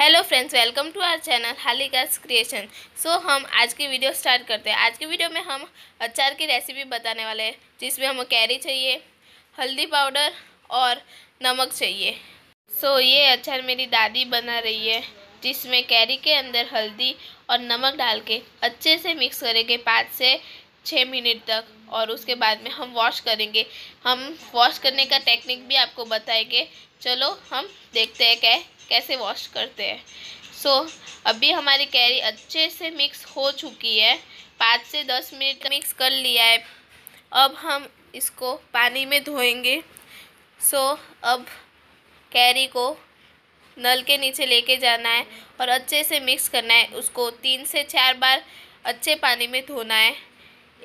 hello friends welcome to our channel Halika's creation so हम आज की वीडियो स्टार्ट करते हैं आज की वीडियो में हम अचार की रेसिपी बताने वाले हैं जिसमें हमें कैरी चाहिए हल्दी पाउडर और नमक चाहिए सो so, ये अचार मेरी दादी बना रही है जिसमें कैरी के अंदर हल्दी और नमक डाल के अच्छे से मिक्स करेंगे पाँच से छः मिनट तक और उसके बाद में हम वॉश करेंगे हम वॉश करने का टेक्निक भी आपको बताएंगे चलो हम देखते हैं कै कैसे वॉश करते हैं सो so, अभी हमारी कैरी अच्छे से मिक्स हो चुकी है पाँच से दस मिनट मिक्स कर लिया है अब हम इसको पानी में धोएंगे सो so, अब कैरी को नल के नीचे लेके जाना है और अच्छे से मिक्स करना है उसको तीन से चार बार अच्छे पानी में धोना है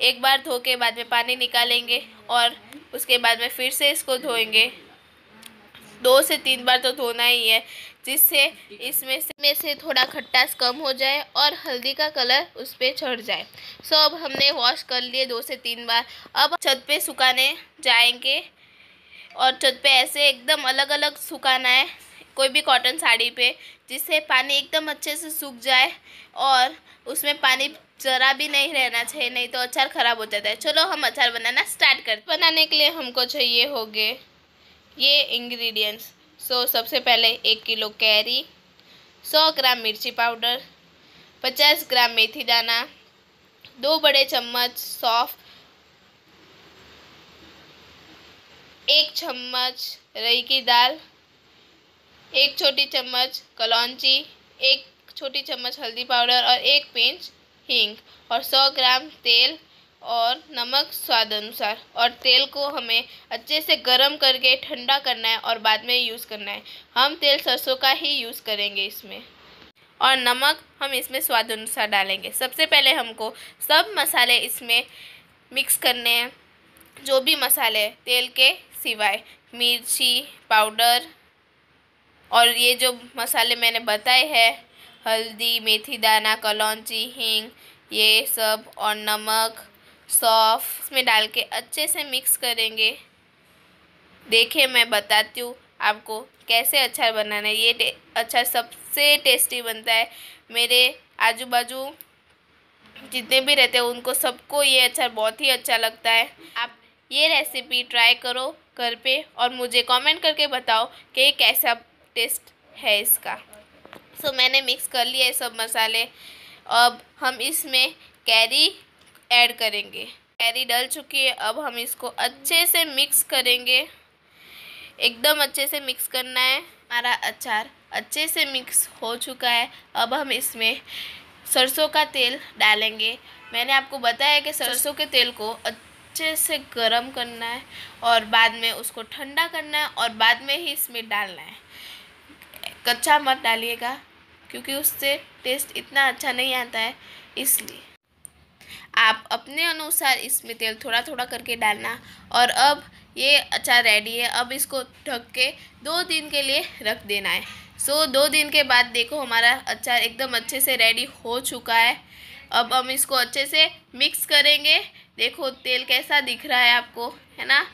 एक बार धो के बाद में पानी निकालेंगे और उसके बाद में फिर से इसको धोएंगे दो से तीन बार तो धोना ही है जिससे इसमें से में से थोड़ा खट्टास कम हो जाए और हल्दी का कलर उस पर चढ़ जाए सो अब हमने वॉश कर लिए दो से तीन बार अब छत पे सुखाने जाएंगे और छत पे ऐसे एकदम अलग अलग सुखाना है कोई भी कॉटन साड़ी पे जिससे पानी एकदम अच्छे से सूख जाए और उसमें पानी ज़रा भी नहीं रहना चाहिए नहीं तो अचार ख़राब हो जाता है चलो हम अचार बनाना स्टार्ट करते बनाने के लिए हमको चाहिए हो गए ये इंग्रेडिएंट्स सो सबसे पहले एक किलो कैरी सौ ग्राम मिर्ची पाउडर पचास ग्राम मेथी दाना दो बड़े चम्मच सौफ एक चम्मच रई की दाल एक छोटी चम्मच कलौची एक छोटी चम्मच हल्दी पाउडर और एक पिंच हींग और 100 ग्राम तेल और नमक स्वाद अनुसार और तेल को हमें अच्छे से गर्म करके ठंडा करना है और बाद में यूज़ करना है हम तेल सरसों का ही यूज़ करेंगे इसमें और नमक हम इसमें स्वाद अनुसार डालेंगे सबसे पहले हमको सब मसाले इसमें मिक्स करने हैं जो भी मसाले तेल के सिवाय मिर्ची पाउडर और ये जो मसाले मैंने बताए हैं हल्दी मेथी दाना कलौची हींग ये सब और नमक सौफ इसमें डाल के अच्छे से मिक्स करेंगे देखिए मैं बताती हूँ आपको कैसे अच्छा बनाना है ये अच्छा सबसे टेस्टी बनता है मेरे आजू बाजू जितने भी रहते हैं उनको सबको ये अच्छा बहुत ही अच्छा लगता है आप ये रेसिपी ट्राई करो घर पे और मुझे कमेंट करके बताओ कि कैसा टेस्ट है इसका सो so, मैंने मिक्स कर लिया ये सब मसाले अब हम इसमें कैरी ऐड करेंगे कैरी डल चुकी है अब हम इसको अच्छे से मिक्स करेंगे एकदम अच्छे से मिक्स करना है हमारा अचार अच्छे से मिक्स हो चुका है अब हम इसमें सरसों का तेल डालेंगे मैंने आपको बताया कि सरसों के तेल को अच्छे से गर्म करना है और बाद में उसको ठंडा करना है और बाद में ही इसमें डालना है कच्चा मत डालिएगा क्योंकि उससे टेस्ट इतना अच्छा नहीं आता है इसलिए आप अपने अनुसार इसमें तेल थोड़ा थोड़ा करके डालना और अब ये अचार रेडी है अब इसको ढक के दो दिन के लिए रख देना है सो दो दिन के बाद देखो हमारा अचार एकदम अच्छे से रेडी हो चुका है अब हम इसको अच्छे से मिक्स करेंगे देखो तेल कैसा दिख रहा है आपको है ना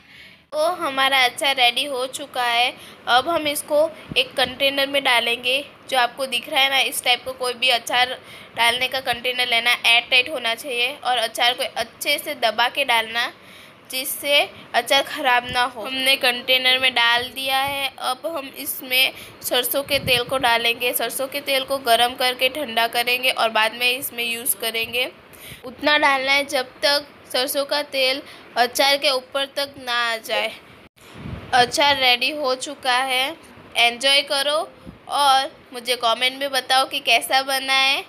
तो हमारा अचार रेडी हो चुका है अब हम इसको एक कंटेनर में डालेंगे जो आपको दिख रहा है ना इस टाइप का को कोई भी अचार डालने का कंटेनर लेना एयर टाइट होना चाहिए और अचार को अच्छे से दबा के डालना जिससे अचार ख़राब ना हो हमने कंटेनर में डाल दिया है अब हम इसमें सरसों के तेल को डालेंगे सरसों के तेल को गर्म करके ठंडा करेंगे और बाद में इसमें यूज़ करेंगे उतना डालना है जब तक सरसों का तेल अचार के ऊपर तक ना आ जाए अचार रेडी हो चुका है एंजॉय करो और मुझे कमेंट में बताओ कि कैसा बना है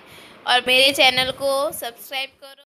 और मेरे चैनल को सब्सक्राइब करो